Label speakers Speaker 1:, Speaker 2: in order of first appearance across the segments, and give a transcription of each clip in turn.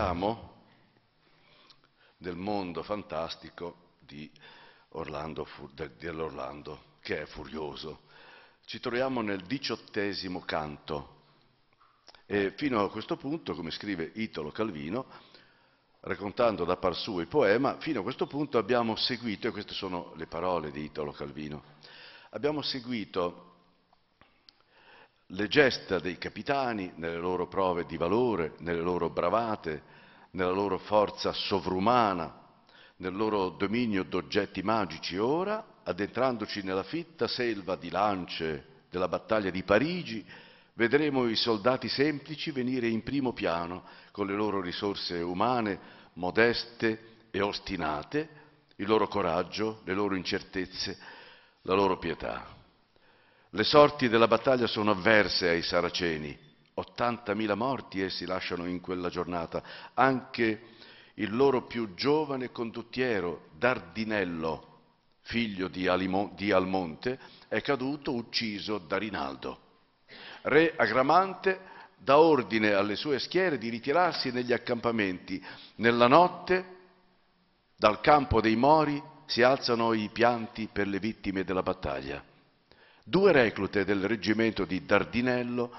Speaker 1: siamo nel mondo fantastico di Orlando, dell'Orlando, che è furioso. Ci troviamo nel diciottesimo canto e fino a questo punto, come scrive Italo Calvino, raccontando da par suo il poema, fino a questo punto abbiamo seguito, e queste sono le parole di Italo Calvino, abbiamo seguito le gesta dei capitani nelle loro prove di valore, nelle loro bravate, nella loro forza sovrumana, nel loro dominio d'oggetti magici, ora, addentrandoci nella fitta selva di lance della battaglia di Parigi, vedremo i soldati semplici venire in primo piano con le loro risorse umane, modeste e ostinate, il loro coraggio, le loro incertezze, la loro pietà. Le sorti della battaglia sono avverse ai saraceni, 80.000 morti essi lasciano in quella giornata, anche il loro più giovane condottiero, Dardinello, figlio di, Alimo, di Almonte, è caduto ucciso da Rinaldo. Re Agramante dà ordine alle sue schiere di ritirarsi negli accampamenti. Nella notte, dal campo dei Mori, si alzano i pianti per le vittime della battaglia. Due reclute del reggimento di Dardinello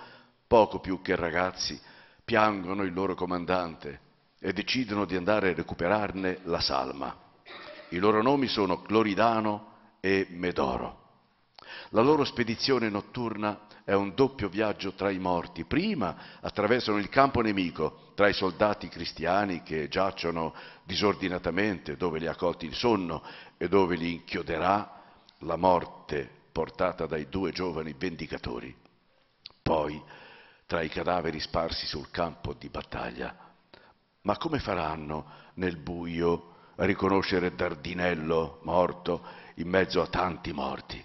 Speaker 1: poco più che ragazzi, piangono il loro comandante e decidono di andare a recuperarne la salma. I loro nomi sono Cloridano e Medoro. La loro spedizione notturna è un doppio viaggio tra i morti. Prima attraversano il campo nemico tra i soldati cristiani che giacciono disordinatamente dove li ha colti il sonno e dove li inchioderà la morte portata dai due giovani vendicatori. Poi tra i cadaveri sparsi sul campo di battaglia. Ma come faranno nel buio a riconoscere Dardinello morto in mezzo a tanti morti?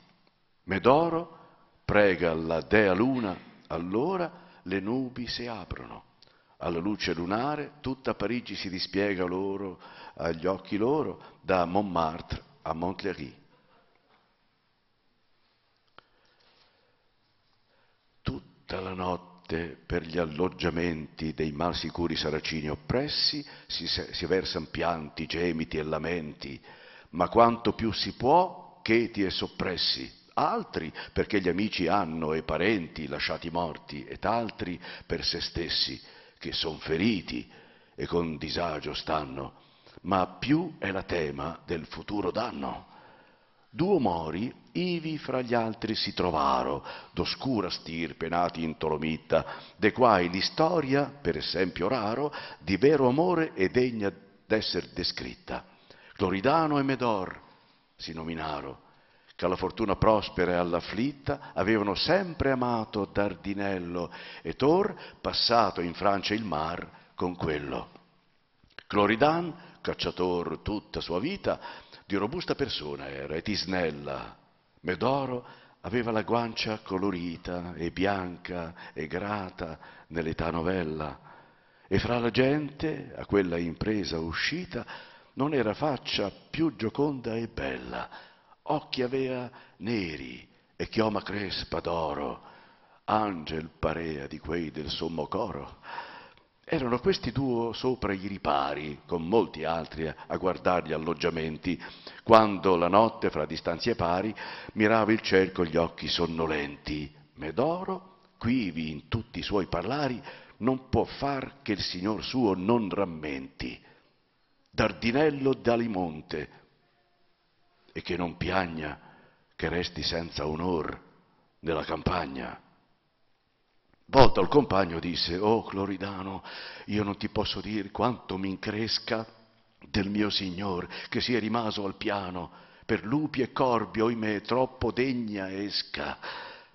Speaker 1: Medoro prega alla dea luna, allora le nubi si aprono. Alla luce lunare tutta Parigi si dispiega loro, agli occhi loro, da Montmartre a Montlhéry. Tutta la notte notte per gli alloggiamenti dei mal sicuri saracini oppressi si, si versan pianti, gemiti e lamenti, ma quanto più si può cheti e soppressi. Altri perché gli amici hanno e parenti lasciati morti, ed altri per se stessi che son feriti e con disagio stanno. Ma più è la tema del futuro danno. Duo mori ivi fra gli altri si trovaro, d'oscura stirpe nati in Tolomita, de quai l'istoria, per esempio raro, di vero amore è degna d'esser descritta. Cloridano e Medor si nominaro, che alla fortuna prospera e all'afflitta avevano sempre amato Dardinello e Thor, passato in Francia il mar con quello. Cloridan, cacciator tutta sua vita, di robusta persona era e tisnella, Medoro aveva la guancia colorita e bianca e grata nell'età novella, e fra la gente, a quella impresa uscita, non era faccia più gioconda e bella, occhi avea neri e chioma crespa d'oro, angel parea di quei del sommo coro. Erano questi due sopra i ripari, con molti altri a guardare gli alloggiamenti, quando la notte, fra distanze pari, mirava il ciel con gli occhi sonnolenti. Medoro, quivi in tutti i suoi parlari, non può far che il Signor suo non rammenti. Dardinello d'Alimonte, e che non piagna, che resti senza onor nella campagna. Volto al compagno disse, oh Cloridano, io non ti posso dire quanto mi incresca del mio signor che sia rimaso al piano, per lupi e corbi, oimè, troppo degna esca.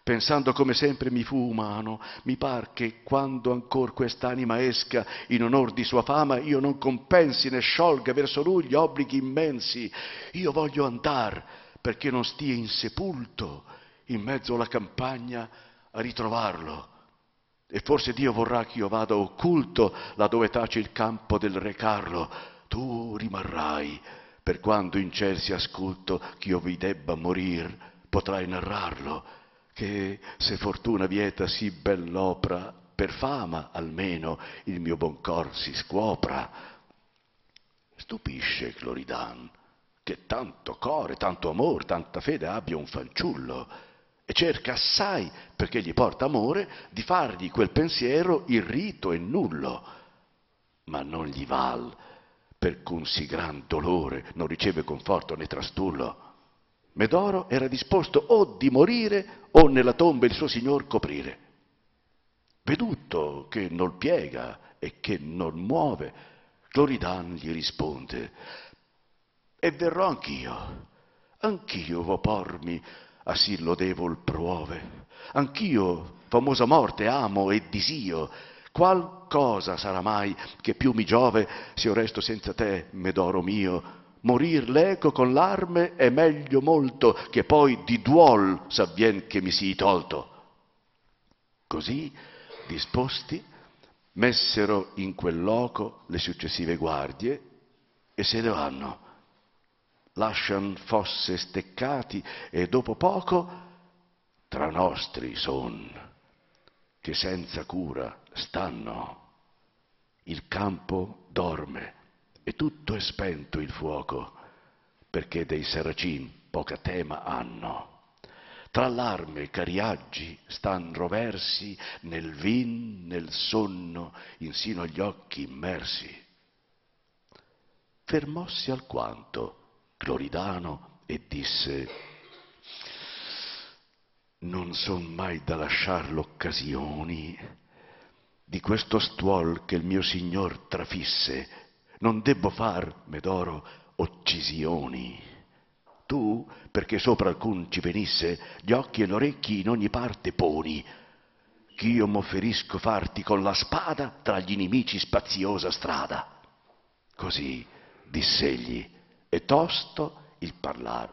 Speaker 1: Pensando come sempre mi fu umano, mi par che quando ancor quest'anima esca in onor di sua fama, io non compensi né sciolga verso lui gli obblighi immensi. Io voglio andar perché non stia insepulto in mezzo alla campagna a ritrovarlo e forse Dio vorrà che io vada occulto laddove tace il campo del re Carlo. Tu rimarrai, per quanto in ciel sia ascolto che io vi debba morir, potrai narrarlo, che se fortuna vieta sì bell'opra, per fama almeno il mio buon cor si scuopra. Stupisce Cloridan che tanto core, tanto amor, tanta fede abbia un fanciullo e cerca assai, perché gli porta amore, di fargli quel pensiero irrito e nullo, ma non gli val, per cunsi gran dolore non riceve conforto né trastullo. Medoro era disposto o di morire o nella tomba il suo signor coprire. Veduto che non piega e che non muove, Cloridan gli risponde, e verrò anch'io, anch'io vo pormi a ah sì lodevol prove. Anch'io, famosa morte, amo e disio. Qual cosa sarà mai che più mi giove se io resto senza te, medoro mio? Morir l'eco con l'arme è meglio molto che poi di duol s'avvien che mi sii tolto. Così, disposti, messero in quel loco le successive guardie e se ne vanno lascian fosse steccati e dopo poco tra nostri son, che senza cura stanno. Il campo dorme e tutto è spento il fuoco, perché dei saracin poca tema hanno. Tra l'arme cariaggi stan roversi nel vin, nel sonno, insino agli occhi immersi. Fermossi alquanto Cloridano e disse, non son mai da lasciar l'occasioni di questo stuol che il mio signor trafisse, non debbo far, Medoro, occisioni. Tu, perché sopra alcun ci venisse, gli occhi e l'orecchi in ogni parte poni, ch'io m'offerisco farti con la spada tra gli inimici spaziosa strada. Così diss'egli, e tosto il parlar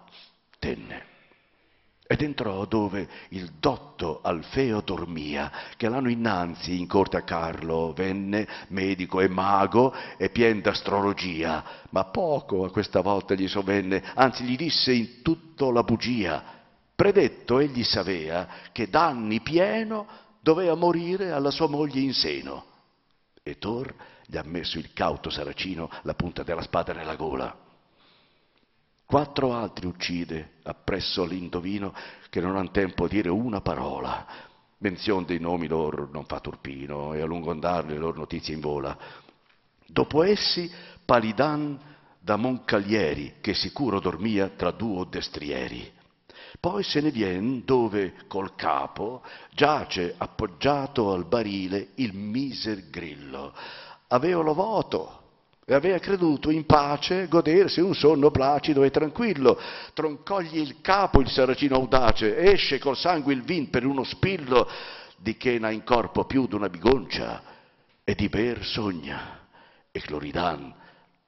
Speaker 1: tenne. Ed entrò dove il dotto Alfeo dormia, che l'anno innanzi in corte a Carlo venne, medico e mago e pien d'astrologia, ma poco a questa volta gli sovvenne, anzi gli disse in tutto la bugia. Predetto egli savea che d'anni pieno dovea morire alla sua moglie in seno. E Thor gli ha messo il cauto saracino la punta della spada nella gola Quattro altri uccide appresso l'indovino che non han tempo a dire una parola. Menzion dei nomi loro non fa turpino e a lungo andare le loro notizie in vola. Dopo essi Palidan da Moncalieri che sicuro dormia tra duo destrieri. Poi se ne vien dove col capo giace appoggiato al barile il miser grillo. Aveolo voto e aveva creduto in pace godersi un sonno placido e tranquillo. Troncogli il capo il saracino audace, esce col sangue il vin per uno spillo di che n'ha in corpo più d'una bigoncia e di ber sogna e Cloridan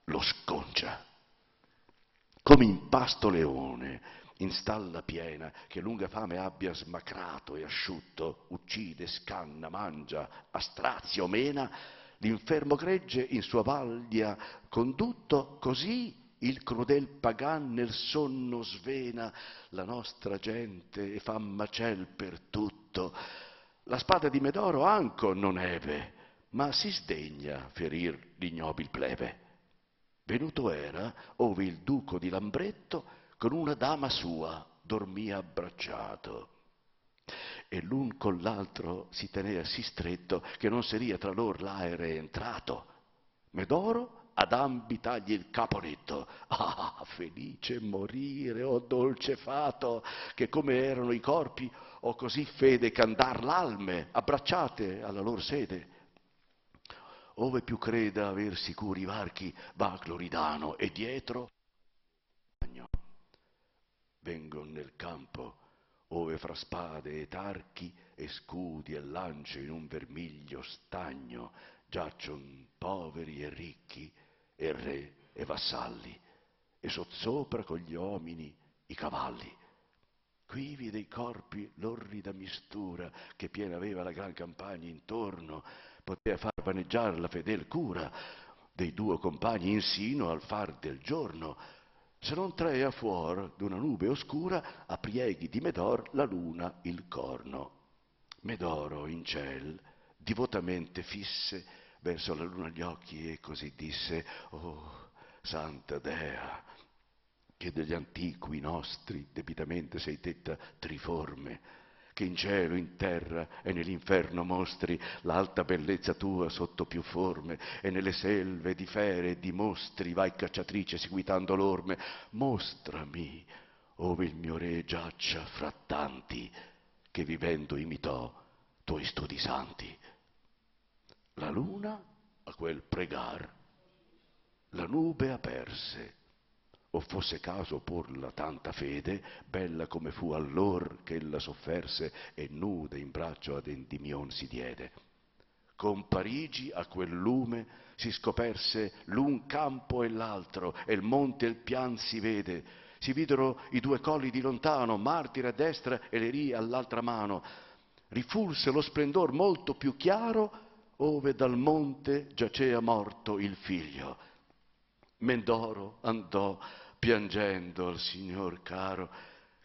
Speaker 1: lo sconcia. Come in pasto leone, in stalla piena, che lunga fame abbia smacrato e asciutto, uccide, scanna, mangia, a strazio mena, l'infermo gregge in sua vaglia condotto così il crudel pagan nel sonno svena la nostra gente e fa macel per tutto. La spada di Medoro anco non ebbe, ma si sdegna ferir l'ignobil plebe. Venuto era ove il duco di Lambretto con una dama sua dormia abbracciato e l'un con l'altro si tenea sì stretto che non seria tra lor l'aere entrato. Medoro ad ambi tagli il capo netto. Ah, felice morire, o oh dolce fato, che come erano i corpi, ho così fede che andar l'alme, abbracciate alla lor sede. Ove più creda aver sicuri i varchi, va Cloridano e dietro vengon nel campo ove fra spade e tarchi e scudi e lance in un vermiglio stagno giaccion poveri e ricchi e re e vassalli e sozzopra con gli uomini i cavalli quivi dei corpi l'orrida mistura che piena aveva la gran campagna intorno potea far vaneggiar la fedel cura dei duo compagni insino al far del giorno se non traea fuor d'una nube oscura a prieghi di Medor la luna il corno. Medoro in ciel divotamente fisse verso la luna gli occhi e così disse, Oh, santa dea, che degli antiqui nostri debitamente sei detta triforme, che in cielo, in terra e nell'inferno mostri l'alta bellezza tua sotto più forme, e nelle selve di fere e di mostri vai cacciatrice seguitando l'orme. Mostrami, ove il mio re giaccia fra tanti, che vivendo imitò tuoi studi santi. La luna a quel pregar, la nube aperse o fosse caso pur la tanta fede, bella come fu allor che ella sofferse e nuda in braccio ad Endimion si diede. Con Parigi a quel lume si scoperse l'un campo e l'altro, e il monte e il pian si vede. Si videro i due colli di lontano, martire a destra e le rie all'altra mano. Rifulse lo splendor molto più chiaro, ove dal monte giacea morto il figlio Mendoro andò piangendo al Signor caro,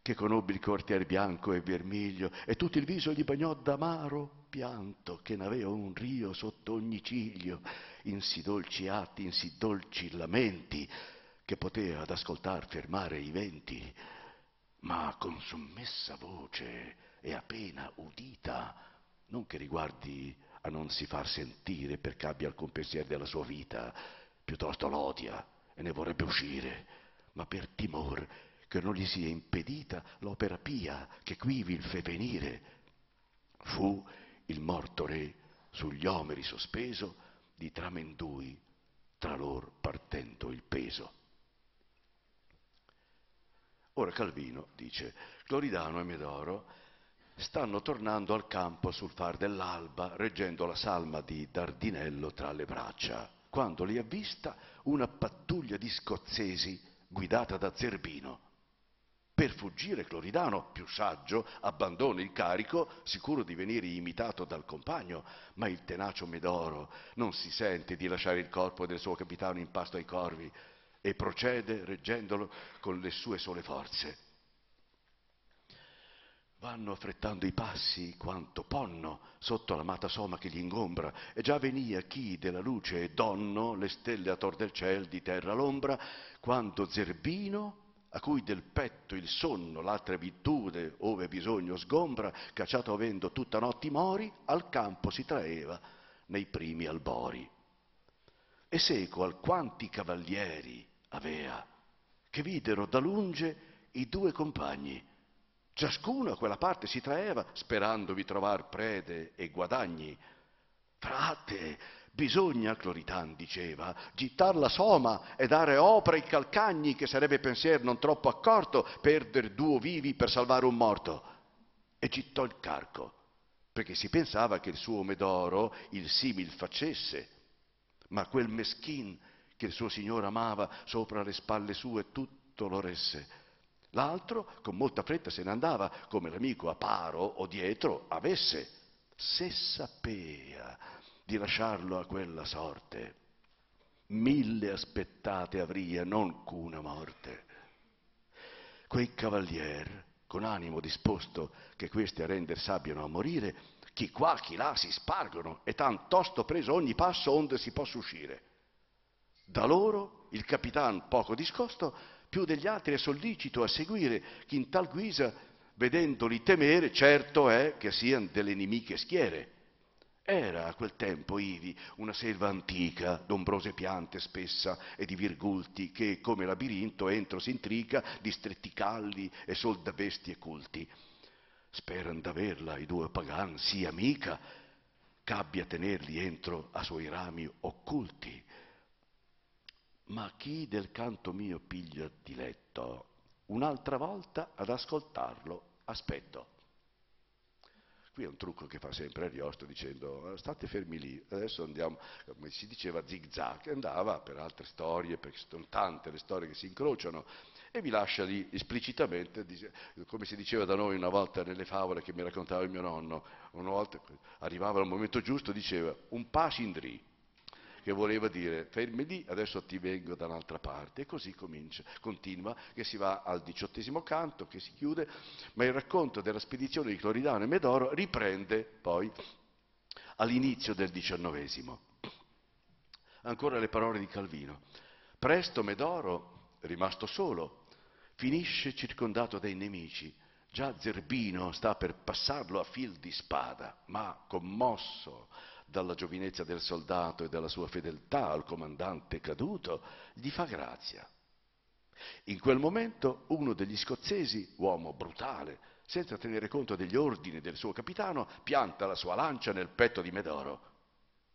Speaker 1: che conobbe il cortier bianco e vermiglio, e tutto il viso gli bagnò d'amaro pianto, che n'aveva un rio sotto ogni ciglio, in sì dolci atti, in sì dolci lamenti, che potea ad ascoltar fermare i venti. Ma con sommessa voce e appena udita, non che riguardi a non si far sentire perché abbia alcun compensier della sua vita, piuttosto l'odia e ne vorrebbe uscire, ma per timor che non gli sia impedita l'opera pia che quivi il fe venire. Fu il morto re sugli omeri sospeso di tramendui tra lor partendo il peso. Ora Calvino dice, Cloridano e Medoro stanno tornando al campo sul far dell'alba, reggendo la salma di Dardinello tra le braccia quando li ha vista una pattuglia di scozzesi guidata da Zerbino. Per fuggire Cloridano, più saggio, abbandona il carico, sicuro di venire imitato dal compagno, ma il tenacio Medoro non si sente di lasciare il corpo del suo capitano in pasto ai corvi e procede reggendolo con le sue sole forze. Vanno affrettando i passi quanto ponno sotto l'amata soma che gli ingombra, e già venia chi della luce e donno le stelle a tor del ciel di terra l'ombra, quando Zerbino, a cui del petto il sonno l'altra virtude, ove bisogno sgombra, cacciato avendo tutta notte i mori, al campo si traeva nei primi albori. E seco alquanti cavalieri avea, che videro da lunge i due compagni, Ciascuno a quella parte si traeva sperandovi trovar prede e guadagni. Frate, bisogna, Cloritan diceva, gittar la soma e dare opera ai calcagni che sarebbe pensier non troppo accorto perder duo vivi per salvare un morto. E gittò il carco, perché si pensava che il suo Medoro il simil facesse. Ma quel meschin che il suo signore amava sopra le spalle sue tutto lo resse L'altro con molta fretta se ne andava, come l'amico a paro o dietro avesse, se sapea di lasciarlo a quella sorte. Mille aspettate avria, non cuna morte. Quei cavalier, con animo disposto che questi a render s'abbiano a morire, chi qua, chi là si spargono e tantosto preso ogni passo onde si possa uscire. Da loro il capitan poco discosto più degli altri è sollicito a seguire chi in tal guisa, vedendoli temere, certo è che siano delle nemiche schiere. Era a quel tempo Ivi una selva antica, d'ombrose piante spessa e di virgulti, che come labirinto entro s'intrica di stretti calli e sol bestie culti. Speran d'averla i due pagan sì amica, ch'abbia tenerli entro a suoi rami occulti ma chi del canto mio piglia diletto, un'altra volta ad ascoltarlo aspetto. Qui è un trucco che fa sempre Ariosto dicendo eh, state fermi lì, adesso andiamo, come si diceva zig zag, andava per altre storie, perché sono tante le storie che si incrociano, e vi lascia lì esplicitamente, come si diceva da noi una volta nelle favole che mi raccontava il mio nonno, una volta arrivava al momento giusto diceva un pas in drì, che voleva dire fermi lì, adesso ti vengo da un'altra parte. E così comincia, continua, che si va al diciottesimo canto, che si chiude, ma il racconto della spedizione di Cloridano e Medoro riprende poi all'inizio del diciannovesimo. Ancora le parole di Calvino. Presto Medoro, rimasto solo, finisce circondato dai nemici. Già Zerbino sta per passarlo a fil di spada, ma commosso dalla giovinezza del soldato e dalla sua fedeltà al comandante caduto, gli fa grazia. In quel momento uno degli scozzesi, uomo brutale, senza tenere conto degli ordini del suo capitano, pianta la sua lancia nel petto di Medoro.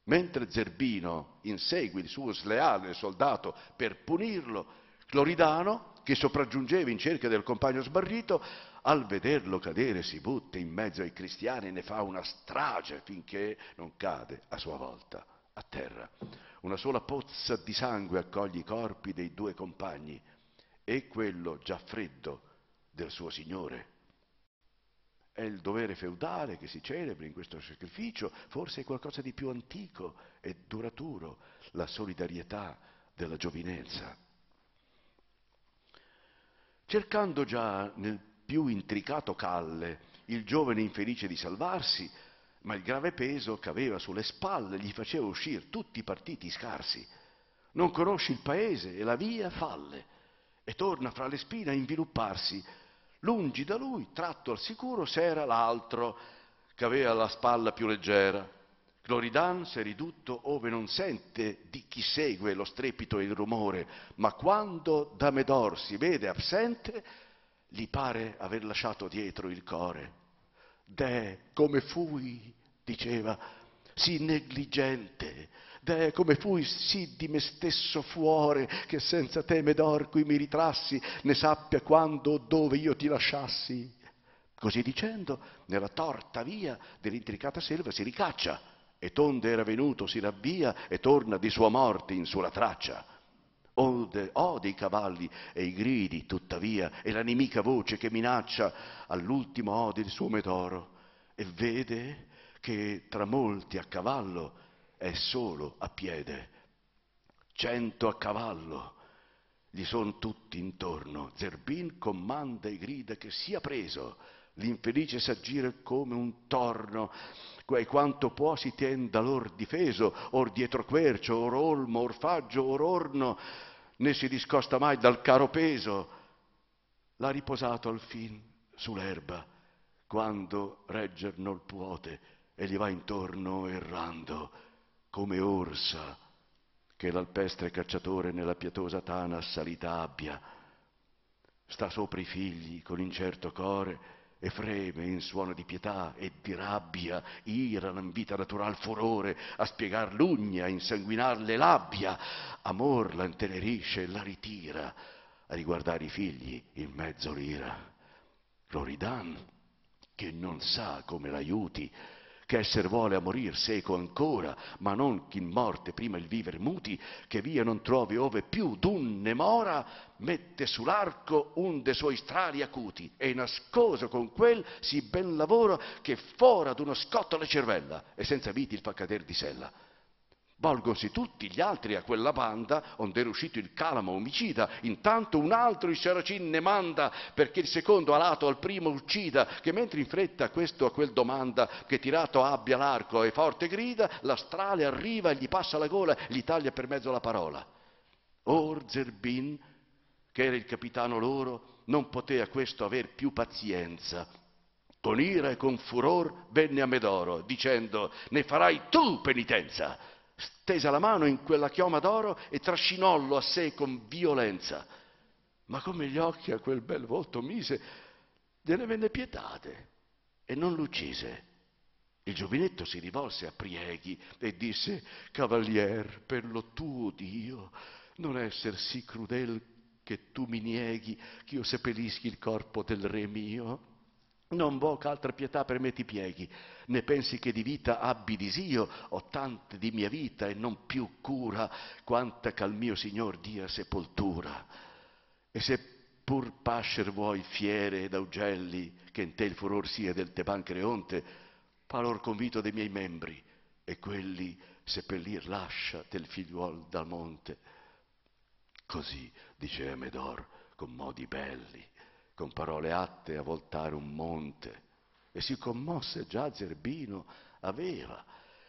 Speaker 1: Mentre Zerbino insegue il suo sleale soldato per punirlo, Cloridano, che sopraggiungeva in cerca del compagno sbarrito, al vederlo cadere si butta in mezzo ai cristiani e ne fa una strage finché non cade a sua volta a terra. Una sola pozza di sangue accoglie i corpi dei due compagni e quello già freddo del suo Signore. È il dovere feudale che si celebra in questo sacrificio, forse è qualcosa di più antico e duraturo, la solidarietà della giovinezza. Cercando già nel più intricato calle il giovane infelice di salvarsi, ma il grave peso che aveva sulle spalle gli faceva uscire tutti i partiti scarsi. Non conosci il paese e la via falle, e torna fra le spine a invilupparsi. Lungi da lui, tratto al sicuro, s'era l'altro che aveva la spalla più leggera. Cloridan s'è ridotto ove non sente di chi segue lo strepito e il rumore, ma quando da Medor si vede absente, gli pare aver lasciato dietro il core. De, come fui, diceva, sì negligente, de, come fui, sì di me stesso fuore, che senza te Medor qui mi ritrassi, ne sappia quando o dove io ti lasciassi. Così dicendo, nella torta via dell'intricata selva si ricaccia, e tonde era venuto si ravvia, e torna di sua morte in sulla traccia ode, ode i cavalli e i gridi, tuttavia, e la nemica voce che minaccia all'ultimo ode il suo metoro e vede che tra molti a cavallo è solo a piede, cento a cavallo, gli sono tutti intorno. Zerbin comanda e grida che sia preso, l'infelice s'aggira come un torno, quei quanto può si tenda lor difeso, or dietro quercio, or olmo, or faggio, or orno, né si discosta mai dal caro peso, l'ha riposato al fin sull'erba, quando regger non puote e gli va intorno errando, come orsa che l'alpestre cacciatore nella pietosa tana assalita abbia. Sta sopra i figli con incerto core, e freme in suono di pietà e di rabbia, ira in natural furore, a spiegar l'ugna, a insanguinar le labbia, amor la intenerisce e la ritira, a riguardare i figli in mezzo l'ira. Loridan, che non sa come l'aiuti, che esser vuole a morir seco ancora, ma non chi in morte prima il viver muti, che via non trovi ove più d'un ne mora, mette sull'arco un de suoi strali acuti, e nascoso con quel si ben lavora che fora d'uno scotto le cervella, e senza viti il fa cader di sella. Volgosi tutti gli altri a quella banda, onde era uscito il calamo omicida, intanto un altro il saracin ne manda, perché il secondo alato al primo uccida, che mentre in fretta questo a quel domanda, che tirato abbia l'arco e forte grida, l'astrale arriva, e gli passa la gola, gli taglia per mezzo la parola. Or Zerbin, che era il capitano loro, non poté a questo aver più pazienza, con ira e con furor venne a Medoro, dicendo, ne farai tu penitenza stese la mano in quella chioma d'oro e trascinollo a sé con violenza. Ma come gli occhi a quel bel volto mise, gliene venne pietate e non l'uccise. Il giovinetto si rivolse a Prieghi e disse, Cavalier, per lo tuo Dio, non esser sì crudel che tu mi nieghi, che io sepelischi il corpo del re mio. Non voca altra pietà per me ti pieghi, né pensi che di vita abbi disio, ho tante di mia vita e non più cura, quanta ch'al mio Signor dia sepoltura. E se pur pascer vuoi fiere ed augelli, che in te il furor sia del Teban Creonte, palor convito dei miei membri, e quelli seppellir lascia del figliuol dal monte. Così diceva Medor con modi belli con parole atte a voltare un monte. E si commosse già Zerbino aveva,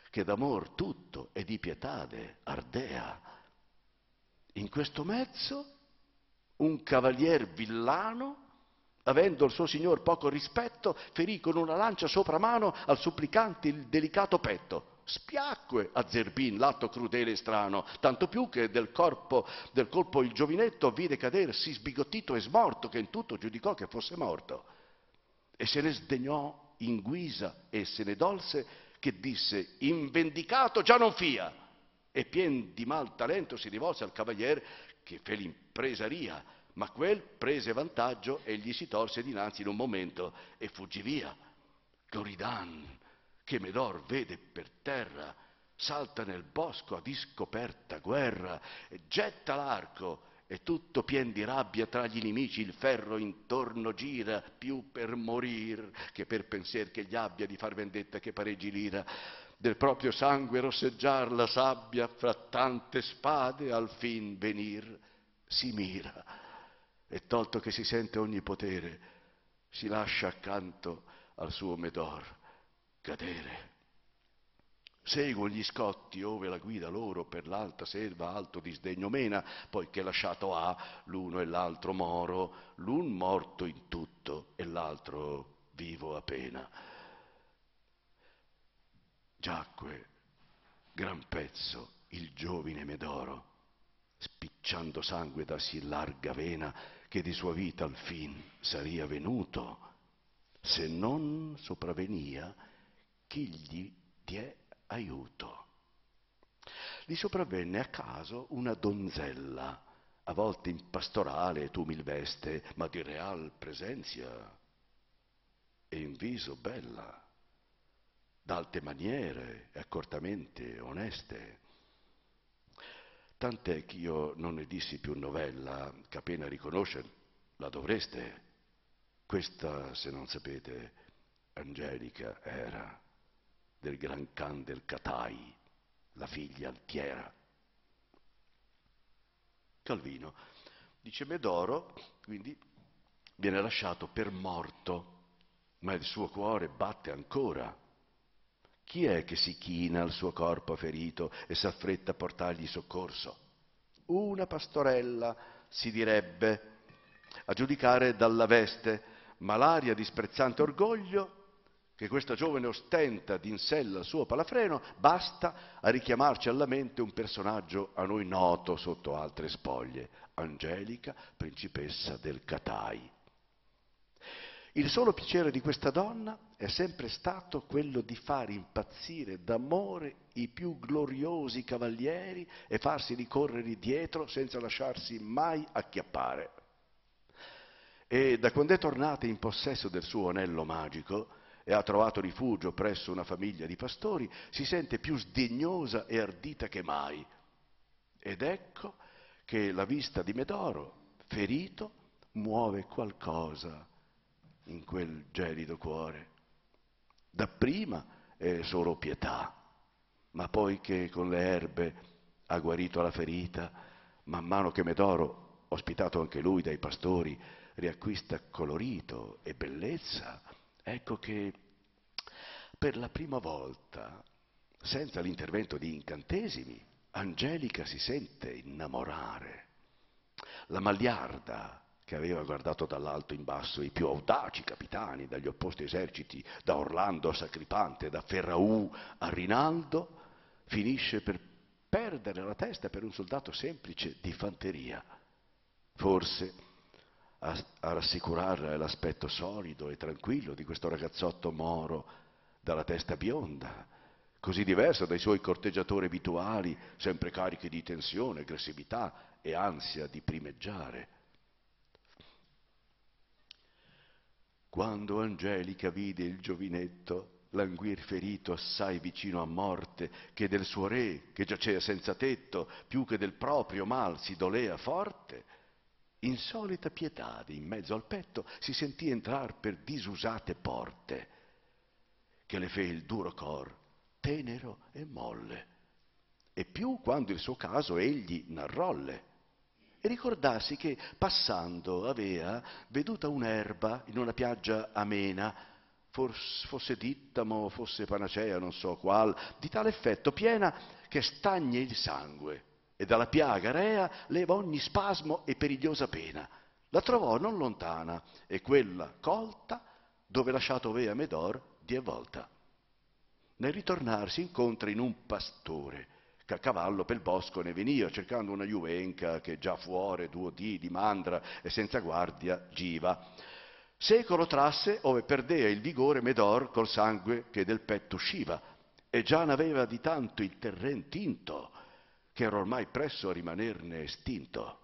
Speaker 1: che d'amor tutto e di pietade ardea. In questo mezzo un cavalier villano, avendo il suo signor poco rispetto, ferì con una lancia sopra mano al supplicante il delicato petto. Spiacque a Zerbin l'atto crudele e strano, tanto più che del, corpo, del colpo il giovinetto vide cadersi sbigottito e smorto, che in tutto giudicò che fosse morto. E se ne sdegnò in guisa e se ne dolse, che disse, invendicato già non fia. E pien di mal talento si rivolse al cavaliere che fe l'impresaria, ma quel prese vantaggio e gli si torse dinanzi in un momento e fuggì via. Coridan, che Chemedor vede per terra, salta nel bosco a discoperta guerra, getta l'arco e tutto pien di rabbia tra gli nemici il ferro intorno gira, più per morir che per pensier che gli abbia di far vendetta che pareggi l'ira. Del proprio sangue rosseggiar la sabbia fra tante spade al fin venir si mira. E tolto che si sente ogni potere, si lascia accanto al suo Medor cadere. Seguo gli scotti ove la guida loro per l'alta selva alto disdegno mena, poiché lasciato ha l'uno e l'altro moro, l'un morto in tutto e l'altro vivo appena. Giacque gran pezzo il giovine Medoro, spicciando sangue da sì larga vena che di sua vita al fin saria venuto, se non sopravvenia chi gli diè aiuto. Gli sopravvenne a caso una donzella, a volte in pastorale e tumil veste, ma di real presenza e in viso bella, d'alte maniere e accortamente oneste. Tant'è che io non ne dissi più novella, che appena riconosce la dovreste. Questa, se non sapete, Angelica era del Gran Khan del Katai, la figlia altiera. Calvino dice Medoro, quindi viene lasciato per morto, ma il suo cuore batte ancora. Chi è che si china al suo corpo ferito e s'affretta a portargli soccorso? Una pastorella, si direbbe, a giudicare dalla veste, ma l'aria di sprezzante orgoglio che questa giovane ostenta d'insella il suo palafreno, basta a richiamarci alla mente un personaggio a noi noto sotto altre spoglie, Angelica, principessa del Catai. Il solo piacere di questa donna è sempre stato quello di far impazzire d'amore i più gloriosi cavalieri e farsi ricorrere dietro senza lasciarsi mai acchiappare. E da quando è tornata in possesso del suo anello magico, e ha trovato rifugio presso una famiglia di pastori, si sente più sdegnosa e ardita che mai. Ed ecco che la vista di Medoro, ferito, muove qualcosa in quel gelido cuore. Dapprima è solo pietà, ma poi che con le erbe ha guarito la ferita, man mano che Medoro, ospitato anche lui dai pastori, riacquista colorito e bellezza, Ecco che per la prima volta, senza l'intervento di incantesimi, Angelica si sente innamorare. La Magliarda, che aveva guardato dall'alto in basso i più audaci capitani dagli opposti eserciti, da Orlando a Sacripante, da Ferraù a Rinaldo, finisce per perdere la testa per un soldato semplice di fanteria. Forse a, a rassicurarla è l'aspetto solido e tranquillo di questo ragazzotto moro dalla testa bionda, così diverso dai suoi corteggiatori abituali, sempre carichi di tensione, aggressività e ansia di primeggiare. Quando Angelica vide il giovinetto languir ferito assai vicino a morte, che del suo re, che giacea senza tetto, più che del proprio mal si dolea forte, Insolita pietà in mezzo al petto si sentì entrar per disusate porte, che le fe il duro cor, tenero e molle, e più quando il suo caso egli narrolle. E ricordassi che, passando, avea veduta un'erba in una piaggia amena, fosse dittamo, fosse panacea, non so qual, di tale effetto piena che stagne il sangue e dalla piaga rea leva ogni spasmo e perigliosa pena. La trovò non lontana e quella colta dove lasciato vea Medor diè volta. Nel ritornarsi incontra in un pastore che a cavallo pel bosco ne venia cercando una juvenca che già fuori duo dì di mandra e senza guardia giva. Secolo trasse ove perdea il vigore Medor col sangue che del petto usciva e già n'aveva di tanto il terren tinto che era ormai presso a rimanerne estinto.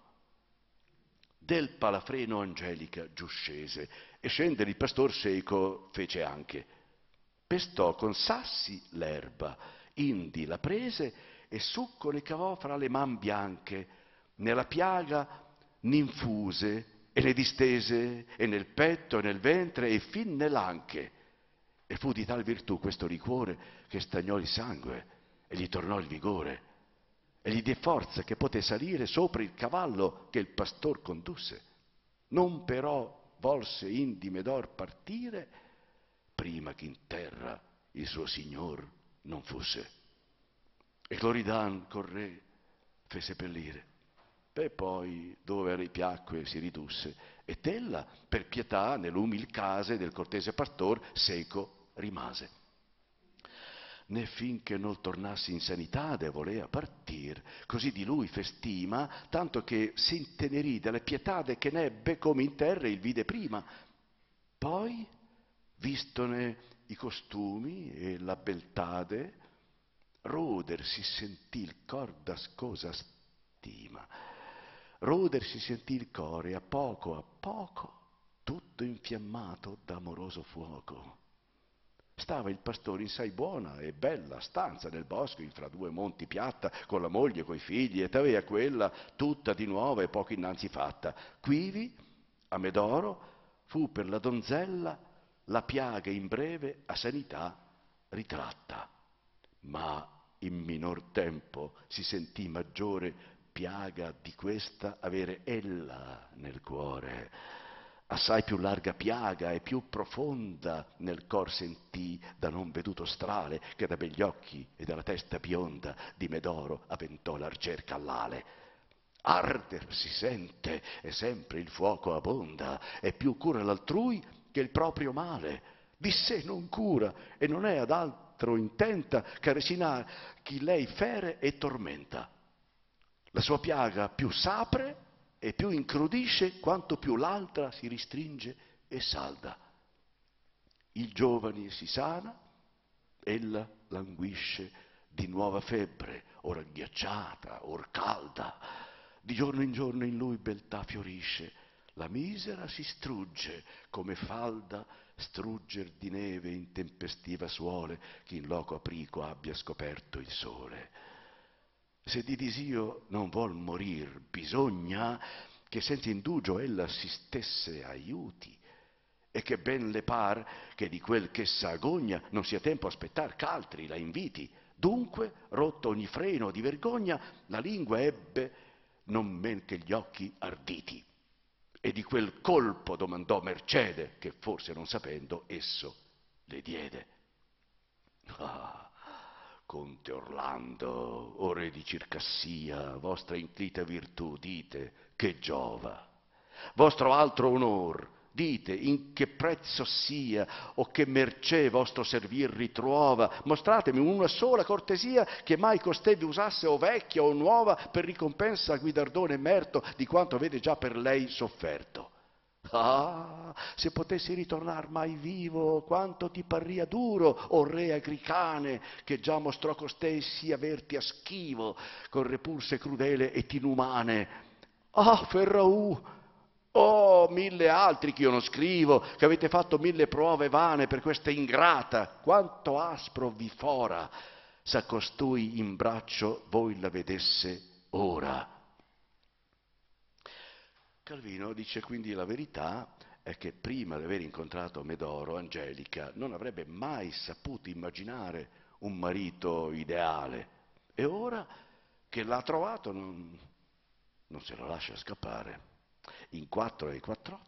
Speaker 1: Del palafreno Angelica giuscese e scendere il pastor seco fece anche. Pestò con sassi l'erba, indi la prese e succo ne cavò fra le man bianche, nella piaga n'infuse e ne distese, e nel petto, e nel ventre, e fin nell'anche. E fu di tal virtù questo liquore che stagnò il sangue e gli tornò il vigore e gli diè forza che poté salire sopra il cavallo che il pastor condusse. Non però volse Indi Medor partire prima che in terra il suo signor non fosse. E Cloridan corré, fe seppellire. E poi, dove ripiacque, si ridusse, e Tella, per pietà, nell'umil case del cortese pastor, seco rimase né finché non tornassi in sanità de volea partir, così di lui festima, tanto che s'intenerì delle pietade che n'ebbe come in terra il vide prima. Poi, vistone i costumi e la beltade, roder si sentì il cor d'ascosa stima. Roder si sentì il core a poco a poco, tutto infiammato d'amoroso fuoco Stava il pastore in sai buona e bella stanza nel bosco, fra due monti piatta, con la moglie coi figli, e t'avea quella tutta di nuova e poco innanzi fatta. Quivi, a Medoro, fu per la donzella la piaga in breve a sanità ritratta. Ma in minor tempo si sentì maggiore piaga di questa avere ella nel cuore assai più larga piaga e più profonda nel cor sentì da non veduto strale che da begli occhi e dalla testa bionda di Medoro avventò l'arger callale. Arder si sente e sempre il fuoco abbonda e più cura l'altrui che il proprio male. Di sé non cura e non è ad altro intenta che resinar chi lei fere e tormenta. La sua piaga più sapre e più incrudisce quanto più l'altra si ristringe e salda. Il giovane si sana, ella languisce di nuova febbre, ora ghiacciata, or calda. Di giorno in giorno in lui beltà fiorisce, la misera si strugge come falda strugger di neve in tempestiva suole che in loco aprico abbia scoperto il sole. Se di disio non vuol morir, bisogna che senza indugio ella si stesse aiuti e che ben le par che di quel che s'agogna non sia tempo aspettar ch'altri la inviti. Dunque, rotto ogni freno di vergogna, la lingua ebbe non men che gli occhi arditi. E di quel colpo domandò Mercede, che forse non sapendo esso le diede. Ah! Conte Orlando, o re di Circassia, vostra inclita virtù, dite che giova. Vostro altro onor, dite in che prezzo sia, o che mercè vostro servir ritrova. Mostratemi una sola cortesia che mai costevi usasse o vecchia o nuova per ricompensa guidardone merto di quanto avete già per lei sofferto. Ah, se potessi ritornar mai vivo, quanto ti parria duro, o re agricane, che già mostrò costessi averti a schivo, con repulse crudele e inumane. Ah, Ferraù, oh, mille altri che io non scrivo, che avete fatto mille prove vane per questa ingrata, quanto aspro vi fora, s'accostui in braccio voi la vedesse ora Calvino dice quindi la verità è che prima di aver incontrato Medoro, Angelica non avrebbe mai saputo immaginare un marito ideale e ora che l'ha trovato non, non se lo lascia scappare. In 4 e 4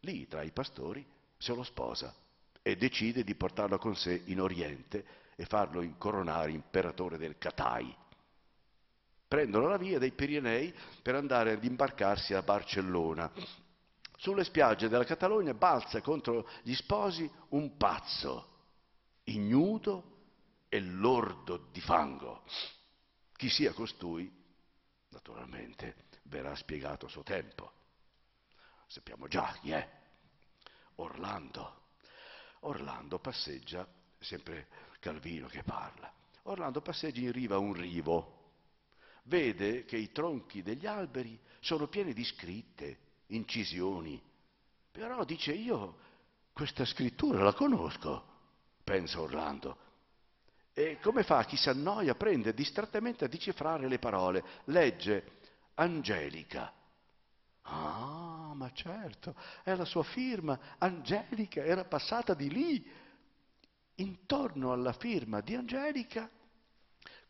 Speaker 1: lì tra i pastori, se lo sposa e decide di portarlo con sé in Oriente e farlo incoronare imperatore del Katai, prendono la via dei Pirenei per andare ad imbarcarsi a Barcellona. Sulle spiagge della Catalogna balza contro gli sposi un pazzo, ignudo e lordo di fango. Chi sia costui, naturalmente, verrà spiegato a suo tempo. Sappiamo già chi è. Orlando. Orlando passeggia, sempre Calvino che parla, Orlando passeggia in riva a un rivo, vede che i tronchi degli alberi sono pieni di scritte, incisioni. Però dice io questa scrittura la conosco, pensa Orlando. E come fa chi si annoia? Prende distrattamente a decifrare le parole. Legge Angelica. Ah, ma certo, è la sua firma. Angelica era passata di lì. Intorno alla firma di Angelica,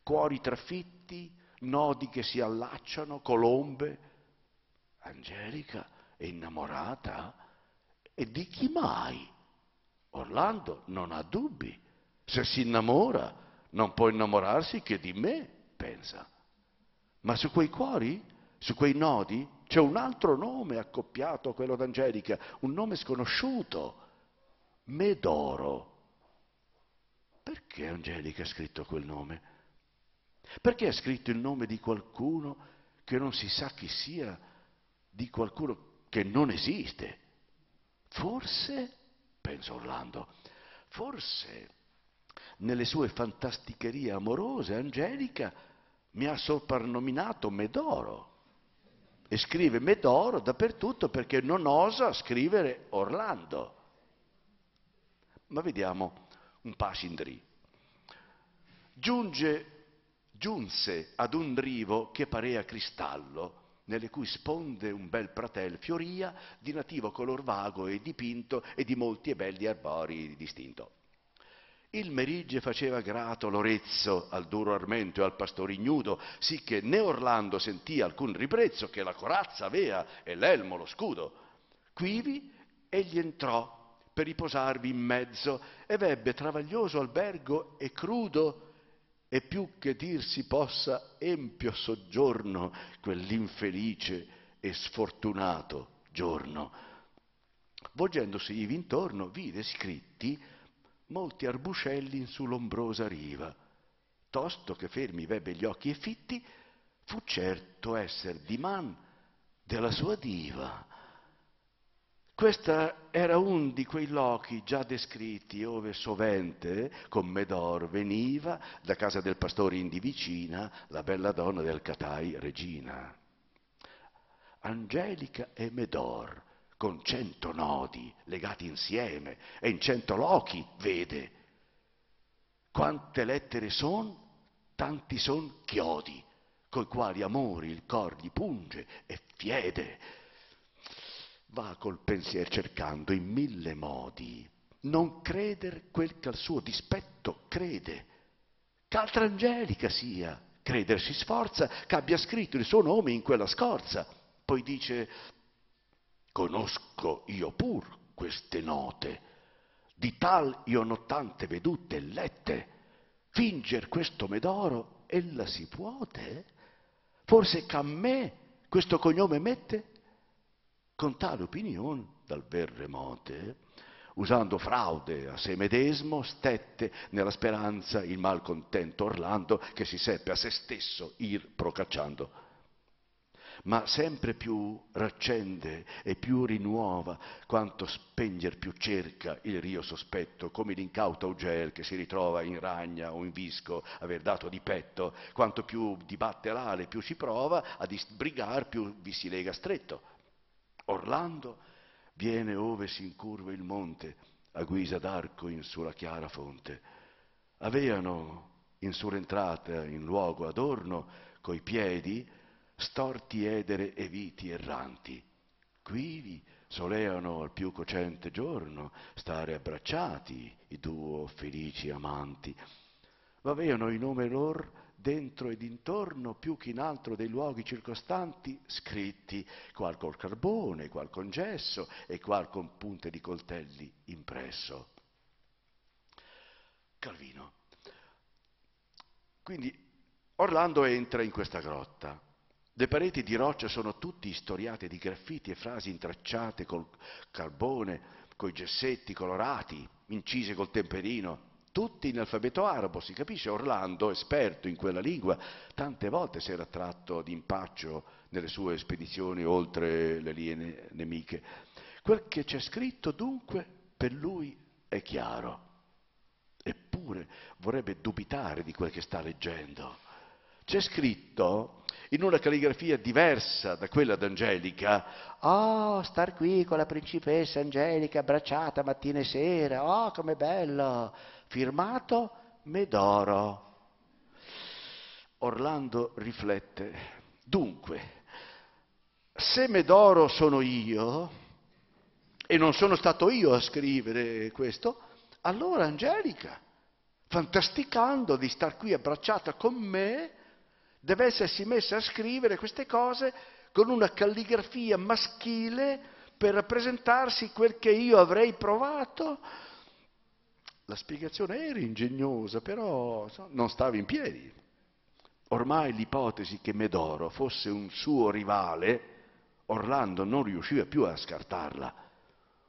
Speaker 1: cuori trafitti, nodi che si allacciano, colombe. Angelica è innamorata? Eh? E di chi mai? Orlando non ha dubbi. Se si innamora, non può innamorarsi che di me, pensa. Ma su quei cuori, su quei nodi, c'è un altro nome accoppiato a quello d'Angelica, un nome sconosciuto, Medoro. Perché Angelica ha scritto quel nome? Perché è scritto il nome di qualcuno che non si sa chi sia, di qualcuno che non esiste? Forse, penso Orlando, forse nelle sue fantasticherie amorose, Angelica mi ha soprannominato Medoro e scrive Medoro dappertutto perché non osa scrivere Orlando. Ma vediamo un passo Giunge giunse ad un rivo che parea cristallo, nelle cui sponde un bel pratel fioria, di nativo color vago e dipinto e di molti e belli arbori distinto. Il merige faceva grato l'orezzo al duro armento e al pastore ignudo, sicché né Orlando sentì alcun ribrezzo che la corazza avea e l'elmo lo scudo. Quivi egli entrò per riposarvi in mezzo, ed ebbe travaglioso albergo e crudo e più che dir si possa empio soggiorno quell'infelice e sfortunato giorno. Volgendosi ivi intorno, vide scritti molti arbuscelli in su l'ombrosa riva. Tosto che fermi vebbe gli occhi e fitti, fu certo esser man della sua diva questo era un di quei lochi già descritti ove sovente con Medor veniva da casa del pastore indi vicina la bella donna del Catai regina. Angelica e Medor, con cento nodi legati insieme e in cento lochi, vede. Quante lettere son, tanti son chiodi, coi quali amore il cor gli punge e fiede va col pensiero cercando in mille modi non creder quel che al suo dispetto crede, che angelica sia, creder si sforza, che abbia scritto il suo nome in quella scorza. Poi dice, conosco io pur queste note, di tal io n'ho tante vedute e lette, finger questo medoro ella si puote? Forse che a me questo cognome mette? Con tale opinione, dal ver remote, usando fraude a se medesimo, stette nella speranza il malcontento Orlando che si seppe a se stesso ir procacciando. Ma sempre più raccende e più rinuova quanto spegner più cerca il rio sospetto, come l'incauto Augel che si ritrova in ragna o in visco aver dato di petto, quanto più dibatte l'ale più si prova, a disbrigar più vi si lega stretto Orlando viene ove si incurva il monte, a guisa d'arco in sulla chiara fonte. Aveano in sulla entrata, in luogo adorno, coi piedi, storti edere e viti erranti. Quivi soleano al più cocente giorno stare abbracciati i duo felici amanti. Aveano i nome lor dentro ed intorno più che in altro dei luoghi circostanti, scritti qual col carbone, qual con gesso e qual con punte di coltelli impresso. Calvino. Quindi Orlando entra in questa grotta. Le pareti di roccia sono tutte istoriate di graffiti e frasi intracciate col carbone, coi gessetti colorati, incise col temperino, tutti in alfabeto arabo, si capisce, Orlando, esperto in quella lingua, tante volte si era tratto d'impaccio nelle sue spedizioni oltre le linee nemiche. Quel che c'è scritto dunque per lui è chiaro, eppure vorrebbe dubitare di quel che sta leggendo c'è scritto in una calligrafia diversa da quella d'Angelica, oh, star qui con la principessa Angelica abbracciata mattina e sera, oh, come bello, firmato Medoro. Orlando riflette, dunque, se Medoro sono io, e non sono stato io a scrivere questo, allora Angelica, fantasticando di star qui abbracciata con me, deve essersi messa a scrivere queste cose con una calligrafia maschile per rappresentarsi quel che io avrei provato. La spiegazione era ingegnosa, però non stava in piedi. Ormai l'ipotesi che Medoro fosse un suo rivale, Orlando non riusciva più a scartarla.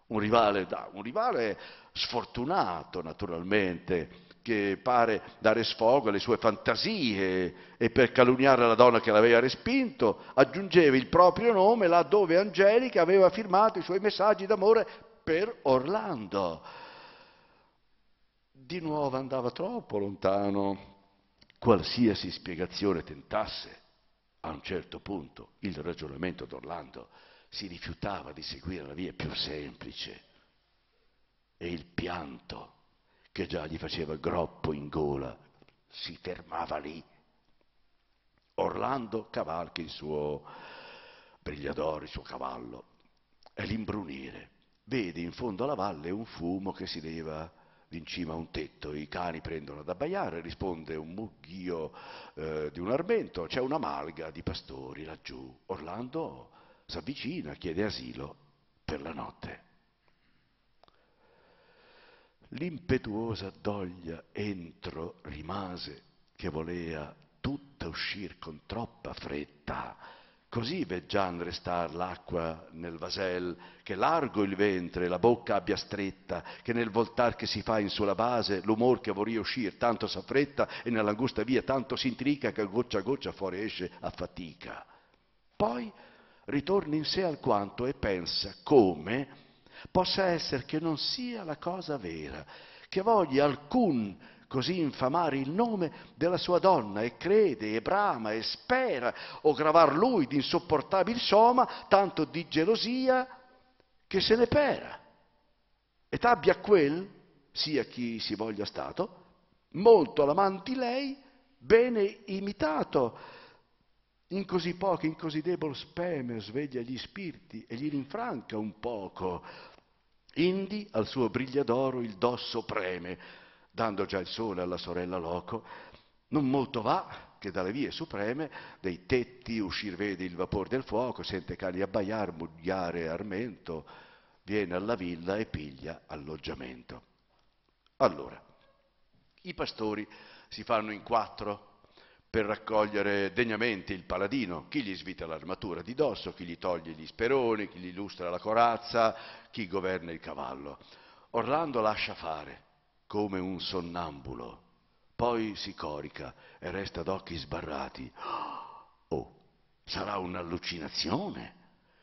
Speaker 1: Un rivale, un rivale sfortunato, naturalmente, che pare dare sfogo alle sue fantasie e per calunniare la donna che l'aveva respinto, aggiungeva il proprio nome là dove Angelica aveva firmato i suoi messaggi d'amore per Orlando. Di nuovo andava troppo lontano. Qualsiasi spiegazione tentasse, a un certo punto il ragionamento d'Orlando si rifiutava di seguire la via più semplice e il pianto che già gli faceva groppo in gola, si fermava lì. Orlando cavalca il suo brigliadore, il suo cavallo, e l'imbrunire. Vede in fondo alla valle un fumo che si leva in cima a un tetto, i cani prendono ad abbaiare, risponde un mugghio eh, di un armento, c'è una malga di pastori laggiù. Orlando si avvicina, chiede asilo per la notte l'impetuosa doglia entro rimase, che volea tutta uscir con troppa fretta. Così veggian restar l'acqua nel vasel, che largo il ventre, la bocca abbia stretta, che nel voltar che si fa in sulla base, l'umor che vorria uscir tanto s'affretta e nell'angusta via tanto s'intrica che goccia a goccia fuori esce a fatica. Poi ritorna in sé alquanto e pensa come possa essere che non sia la cosa vera, che voglia alcun così infamare il nome della sua donna e crede e brama e spera o gravar lui di insopportabil soma tanto di gelosia che se ne pera ed abbia quel sia chi si voglia stato molto l'amanti lei bene imitato in così poco, in così debol speme, sveglia gli spiriti e gli rinfranca un poco Indi al suo brigliadoro il dosso preme, dando già il sole alla sorella Loco. Non molto va che dalle vie supreme, dei tetti uscir vede il vapor del fuoco, sente cani abbaiar, mugliare armento, viene alla villa e piglia alloggiamento. Allora, i pastori si fanno in quattro per raccogliere degnamente il paladino, chi gli svita l'armatura di dosso, chi gli toglie gli speroni, chi gli illustra la corazza, chi governa il cavallo. Orlando lascia fare, come un sonnambulo, poi si corica e resta d'occhi sbarrati. Oh, sarà un'allucinazione?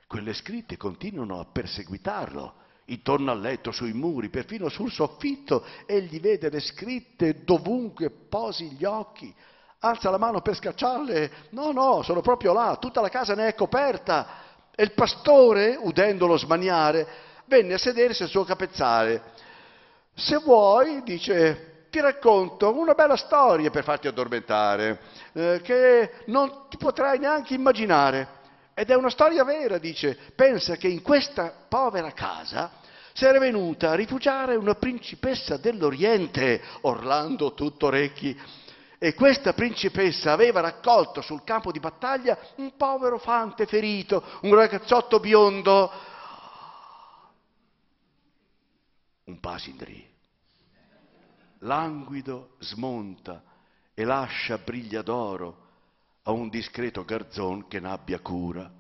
Speaker 1: Quelle scritte continuano a perseguitarlo. Intorno al letto, sui muri, perfino sul soffitto, egli vede le scritte dovunque posi gli occhi, alza la mano per scacciarle. No, no, sono proprio là, tutta la casa ne è coperta. E il pastore, udendolo smaniare, venne a sedersi al suo capezzale. Se vuoi, dice, ti racconto una bella storia per farti addormentare, eh, che non ti potrai neanche immaginare. Ed è una storia vera, dice. Pensa che in questa povera casa si era venuta a rifugiare una principessa dell'Oriente, Orlando tutto orecchi e questa principessa aveva raccolto sul campo di battaglia un povero fante ferito, un ragazzotto biondo, un pasindri. Languido smonta e lascia briglia d'oro a un discreto garzon che n'abbia cura.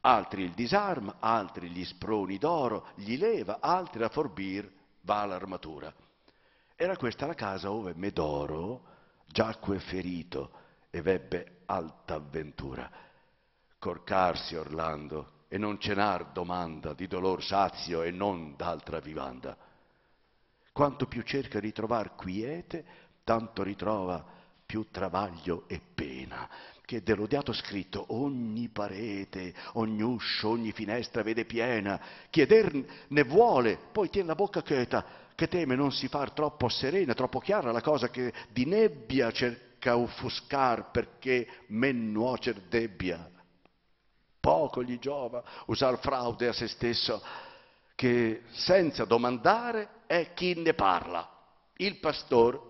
Speaker 1: Altri il disarma, altri gli sproni d'oro, gli leva, altri a forbir va l'armatura. Era questa la casa ove Medoro giacque ferito ed ebbe alta avventura. Corcarsi Orlando e non cenar domanda di dolor sazio e non d'altra vivanda. Quanto più cerca di trovar quiete, tanto ritrova più travaglio e pena, che dell'odiato scritto ogni parete, ogni uscio, ogni finestra vede piena, chieder ne vuole, poi tien la bocca cheta, che teme non si far troppo serena, troppo chiara la cosa che di nebbia cerca offuscar perché men nuocer debbia. Poco gli giova usar fraude a se stesso, che senza domandare è chi ne parla, il pastore,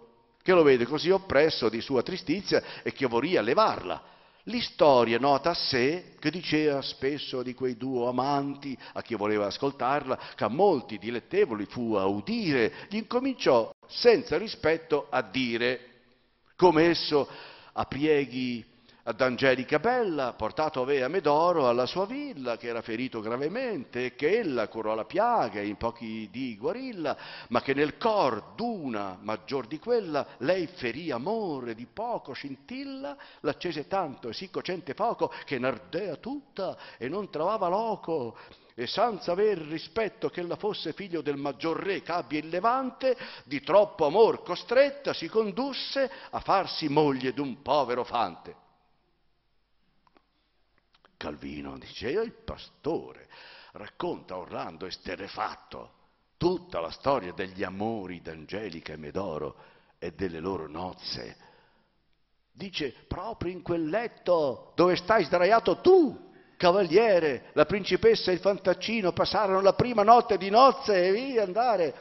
Speaker 1: che lo vede così oppresso di sua tristizia e che vorria levarla L'istoria nota a sé che diceva spesso di quei due amanti, a chi voleva ascoltarla, che a molti dilettevoli fu a udire, gli incominciò senza rispetto a dire, come esso a prieghi ad Angelica Bella, portato a Vea Medoro alla sua villa, che era ferito gravemente, e che ella curò la piaga e in pochi dì guarilla, ma che nel cor d'una maggior di quella, lei ferì amore di poco scintilla, l'accese tanto e sì cocente foco, che n'ardea tutta e non trovava loco, e senza aver rispetto che ella fosse figlio del maggior re che abbia il levante, di troppo amor costretta si condusse a farsi moglie d'un povero fante. Calvino, dice io il pastore, racconta Orlando esterefatto tutta la storia degli amori d'Angelica e Medoro e delle loro nozze. Dice proprio in quel letto dove stai sdraiato tu, cavaliere, la principessa e il fantaccino passarono la prima notte di nozze e via andare.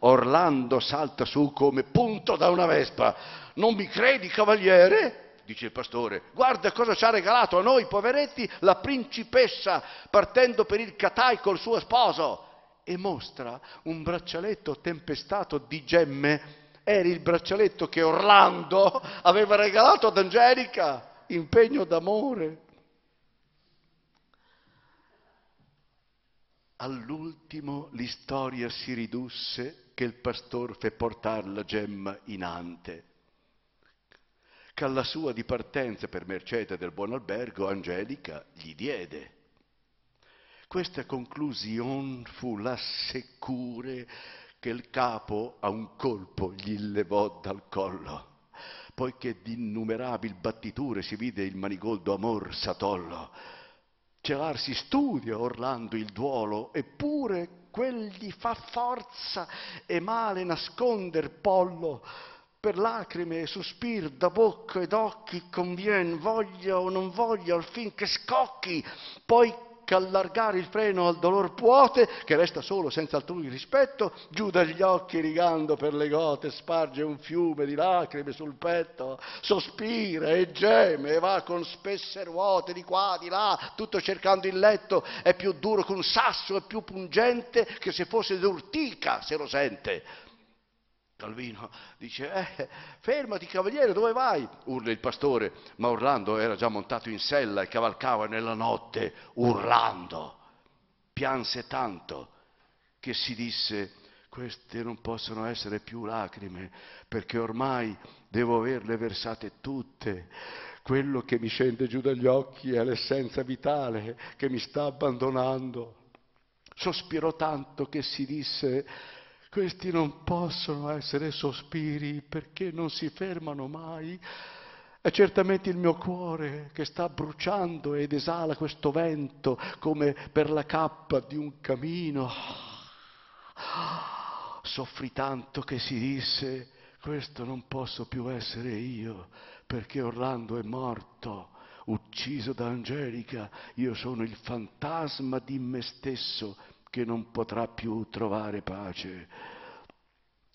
Speaker 1: Orlando salta su come punto da una vespa. Non mi credi, cavaliere? dice il pastore, guarda cosa ci ha regalato a noi poveretti la principessa partendo per il Catai col suo sposo e mostra un braccialetto tempestato di gemme. Era il braccialetto che Orlando aveva regalato ad Angelica, impegno d'amore. All'ultimo l'istoria si ridusse che il pastore fe portare la gemma in ante che alla sua dipartenza per Mercede del buon albergo Angelica gli diede. Questa conclusione fu la secure che il capo a un colpo gli levò dal collo poiché d'innumerabil battiture si vide il manigoldo amor satollo. Celarsi studia orlando il duolo, eppure quel gli fa forza e male nasconder pollo per lacrime e sospir da bocca ed occhi convien, voglia o non voglia, al fin che scocchi, poi che allargare il freno al dolor puote, che resta solo senza altrui rispetto, giù dagli occhi rigando per le gote, sparge un fiume di lacrime sul petto, sospira e geme e va con spesse ruote di qua, di là, tutto cercando il letto, è più duro che un sasso, è più pungente che se fosse d'urtica, se lo sente Calvino dice, eh, fermati cavaliere, dove vai? Urla il pastore, ma Orlando era già montato in sella e cavalcava nella notte, urlando. Pianse tanto che si disse, queste non possono essere più lacrime, perché ormai devo averle versate tutte. Quello che mi scende giù dagli occhi è l'essenza vitale che mi sta abbandonando. Sospirò tanto che si disse, questi non possono essere sospiri perché non si fermano mai. È certamente il mio cuore che sta bruciando ed esala questo vento come per la cappa di un camino. Soffrì tanto che si disse, questo non posso più essere io perché Orlando è morto ucciso da Angelica, io sono il fantasma di me stesso che non potrà più trovare pace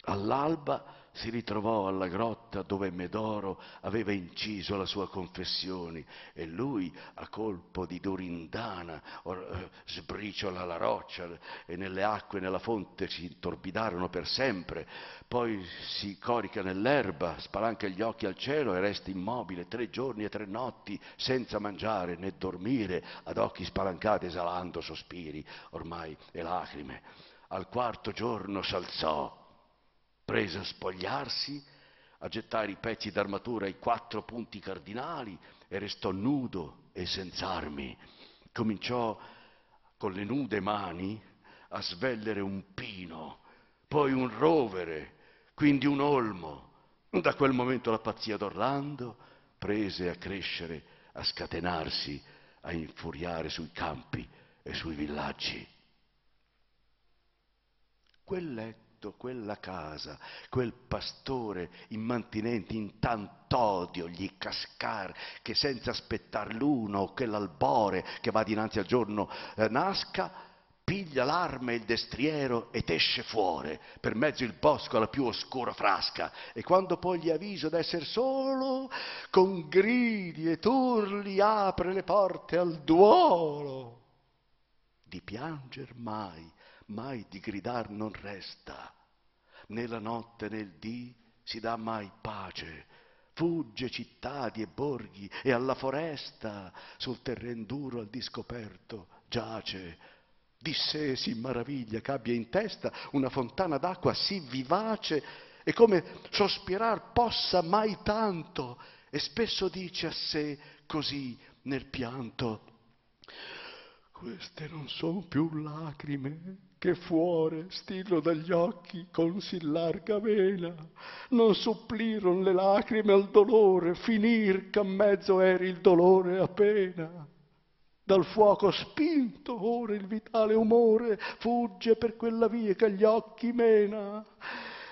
Speaker 1: All'alba si ritrovò alla grotta dove Medoro aveva inciso la sua confessione e lui a colpo di durindana or, eh, sbriciola la roccia e nelle acque nella fonte si intorbidarono per sempre, poi si corica nell'erba, spalanca gli occhi al cielo e resta immobile tre giorni e tre notti senza mangiare né dormire, ad occhi spalancati esalando sospiri ormai e lacrime. Al quarto giorno s'alzò prese a spogliarsi, a gettare i pezzi d'armatura ai quattro punti cardinali e restò nudo e senza armi. Cominciò con le nude mani a svellere un pino, poi un rovere, quindi un olmo. Da quel momento la pazzia d'Orlando prese a crescere, a scatenarsi, a infuriare sui campi e sui villaggi. Quell'è tutto quella casa, quel pastore immantinente in tanto odio gli cascar che senza aspettar l'uno o quell'albore che va dinanzi al giorno eh, nasca, piglia l'arma e il destriero ed esce fuori, per mezzo il bosco alla più oscura frasca, e quando poi gli avviso d'esser solo, con gridi e turli apre le porte al duolo, di pianger mai, mai di gridar non resta, né la notte né il dì si dà mai pace. Fugge cittadi e borghi e alla foresta, sul terren duro al discoperto giace. Di sé si maraviglia che abbia in testa una fontana d'acqua sì vivace e come sospirar possa mai tanto e spesso dice a sé così nel pianto queste non son più lacrime che fuore stillo dagli occhi con sì larga vela, non suppliron le lacrime al dolore, finir che a mezzo eri il dolore appena. Dal fuoco spinto ora il vitale umore fugge per quella via che gli occhi mena,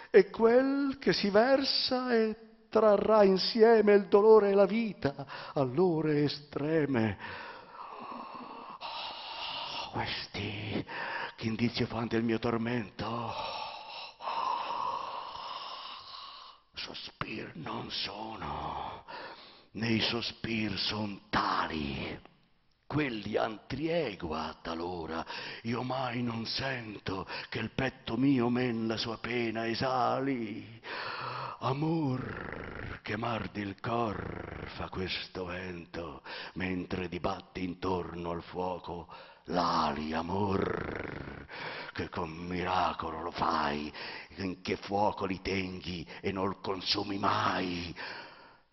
Speaker 1: e quel che si versa e trarrà insieme il dolore e la vita, all'ore estreme. Oh, questi che indizio fan del mio tormento? Sospir non sono, né i sospir son tali. Quelli han triegua talora, io mai non sento che il petto mio men la sua pena esali. Amor che mardi il cor fa questo vento, mentre dibatti intorno al fuoco l'ali, amor, che con miracolo lo fai, che fuoco li tenghi e non consumi mai.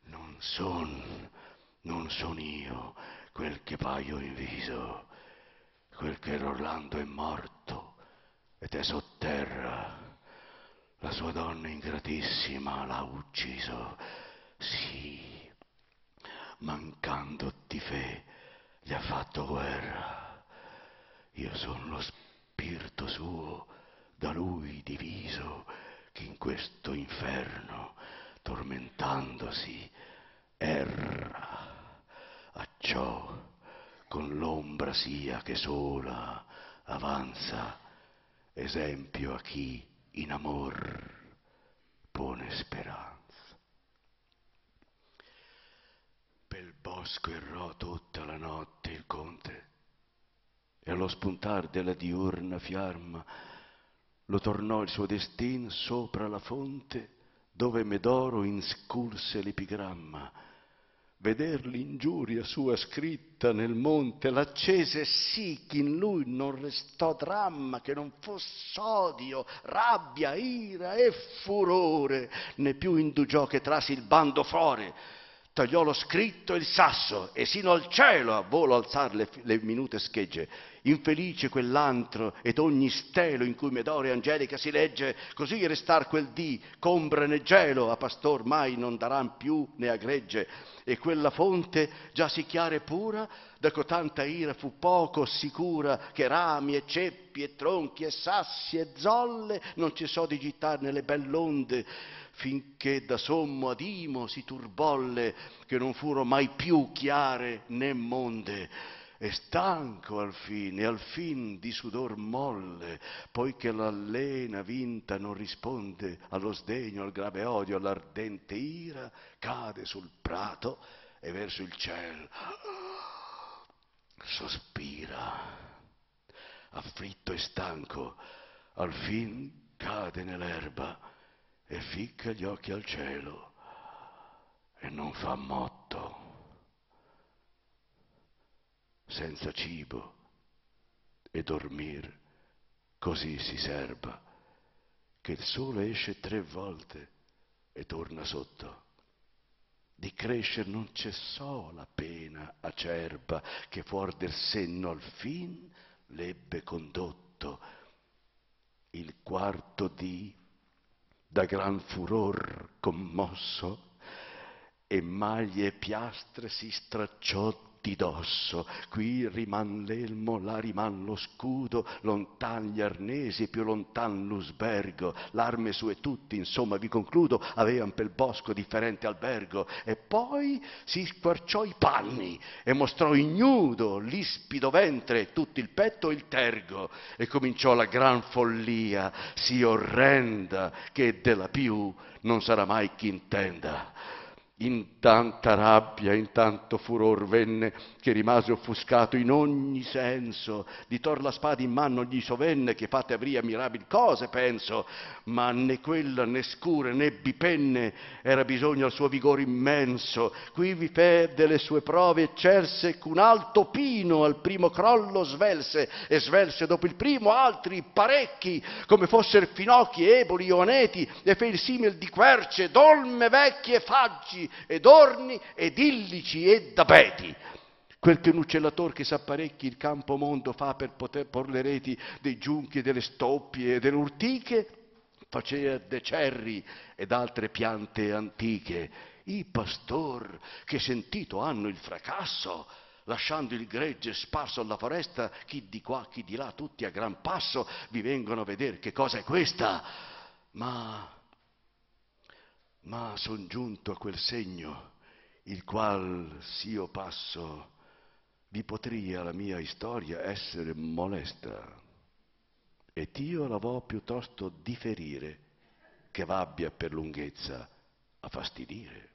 Speaker 1: Non son, non son io quel che paio in viso, quel che Rolando è morto ed è sotterra. La sua donna ingratissima l'ha ucciso. Sì, mancando di fe, gli ha fatto guerra. Io sono lo spirito suo, da lui diviso, che in questo inferno, tormentandosi, erra. A ciò con l'ombra sia che sola avanza, esempio a chi in amor pone speranza. Pel bosco errò tutta la notte il conte, e allo spuntar della diurna fiamma lo tornò il suo destin sopra la fonte dove Medoro inscurse l'epigramma. Veder l'ingiuria sua scritta nel monte l'accese sì che in lui non restò dramma che non fosse odio, rabbia, ira e furore, né più indugiò che trasi il bando fuori. Tagliò lo scritto e il sasso e sino al cielo a volo alzar le, le minute schegge Infelice quell'antro ed ogni stelo in cui Medore Angelica si legge, così restar quel dì, combre né gelo, a pastor mai non daran più né a gregge. E quella fonte, già si chiara e pura, da cotanta ira fu poco sicura, che rami e ceppi e tronchi e sassi e zolle non cessò di gittar nelle bell'onde, finché da sommo ad imo si turbolle, che non furono mai più chiare né monde e stanco al fine, al fin di sudor molle, poiché l'allena vinta non risponde allo sdegno, al grave odio, all'ardente ira, cade sul prato e verso il cielo sospira, afflitto e stanco, al fin cade nell'erba e ficca gli occhi al cielo e non fa motto senza cibo e dormir così si serba che il sole esce tre volte e torna sotto. Di crescer non cessò la pena acerba che fuor del senno al fin l'ebbe condotto. Il quarto dì, da gran furor commosso, e maglie e piastre si stracciò di dosso. Qui riman l'elmo, là riman lo scudo, lontan gli arnesi, più lontan l'usbergo. L'arme sue tutti, insomma, vi concludo, avean pel bosco differente albergo. E poi si squarciò i panni e mostrò ignudo l'ispido ventre, tutto il petto e il tergo. E cominciò la gran follia, sì orrenda, che della più non sarà mai chi intenda. In tanta rabbia, in tanto furor venne, che rimase offuscato in ogni senso. Di tor la spada in mano gli sovenne, che fate avria mirabil cose, penso. Ma né quella, né scure, né bipenne, era bisogno al suo vigore immenso. Qui vi fe delle sue prove eccelse, che un alto pino al primo crollo svelse, e svelse dopo il primo altri parecchi, come fosser finocchi, eboli o aneti, e fe il simil di querce, dolme vecchie, faggi, sassi ed orni ed illici e abeti. Quel che un uccellatore che s'apparecchi il campo mondo fa per poter porre le reti dei giunchi, delle stoppie e delle urtiche, facea de cerri ed altre piante antiche. I pastor che sentito hanno il fracasso, lasciando il gregge sparso alla foresta, chi di qua, chi di là, tutti a gran passo, vi vengono a vedere che cosa è questa. Ma ma son giunto a quel segno, il qual s'io passo, vi potria la mia istoria essere molesta. E Dio la vo piuttosto differire, che v'abbia per lunghezza a fastidire.